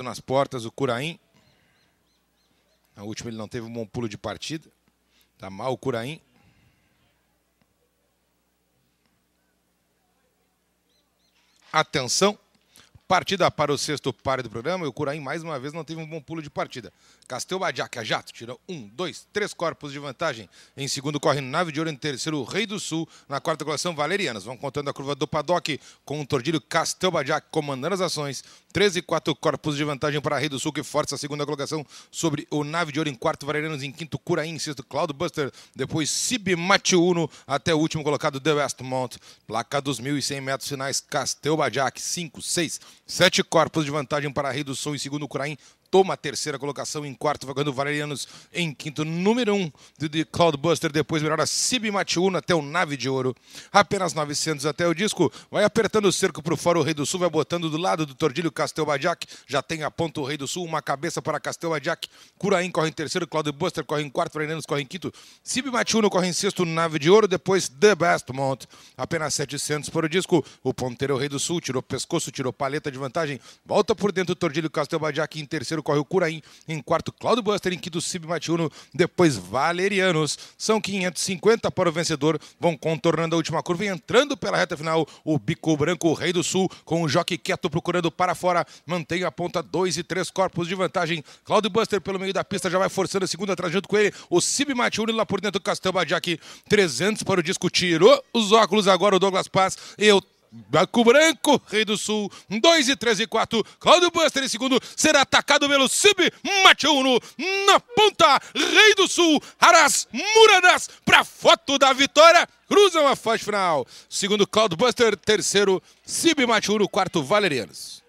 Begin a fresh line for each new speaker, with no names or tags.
nas portas, o Curaim. Na última ele não teve um bom pulo de partida. Tá mal o Curaim. Atenção. Partida para o sexto par do programa. E o Curaim, mais uma vez, não teve um bom pulo de partida. Castelbadia, a jato, tira um, dois, três corpos de vantagem. Em segundo, corre Nave de Ouro. Em terceiro, o Rei do Sul. Na quarta colação, Valerianas. Vão contando a curva do paddock com o tordilho Castelbadia comandando as ações. e quatro corpos de vantagem para Rei do Sul, que força a segunda colocação sobre o Nave de Ouro. Em quarto, Valerianas. Em quinto, Curaim. Em sexto, Cloudbuster. Depois, Sib Matiuno. Até o último colocado, The Westmont. Placa dos 1.100 metros finais, Castelbadia, 5, 6, Sete corpos de vantagem para a redução em segundo Curaim, toma a terceira colocação em quarto, vagando Valerianos em quinto. Número um, de Cloudbuster, depois melhora Sib Matiuno até o Nave de Ouro. Apenas 900 até o disco. Vai apertando o cerco para o fora, o Rei do Sul vai botando do lado do Tordilho castel Castelbajac. Já tem a ponta o Rei do Sul, uma cabeça para castel Castelbajac. Curaim corre em terceiro, Cloudbuster corre em quarto, Valerianos corre em quinto. Sib Matiuno corre em sexto, Nave de Ouro, depois The Best mont Apenas 700 para o disco. O ponteiro Rei do Sul tirou pescoço, tirou paleta de vantagem. Volta por dentro o Tordilho castel Castelbajac em terceiro terceiro corre o Curaim, em quarto Claudio Buster, em quinto Matiuno depois Valerianos. São 550 para o vencedor, vão contornando a última curva e entrando pela reta final o Bico Branco, o Rei do Sul, com o Joque Quieto procurando para fora, mantém a ponta 2 e 3 corpos de vantagem. Claudio Buster pelo meio da pista já vai forçando a segunda atrás junto com ele, o Matiuno lá por dentro do Castelbajac, 300 para o disco, tirou os óculos agora o Douglas Paz, eu Banco Branco, Rei do Sul, 2 e 3 e 4. Claudio Buster em segundo, será atacado pelo Sib Macheuno. Na ponta, Rei do Sul, Aras Muradas, para foto da vitória. Cruzam a fase final. Segundo, Claudio Buster. Terceiro, Sib Macheuno. Quarto, Valerianos.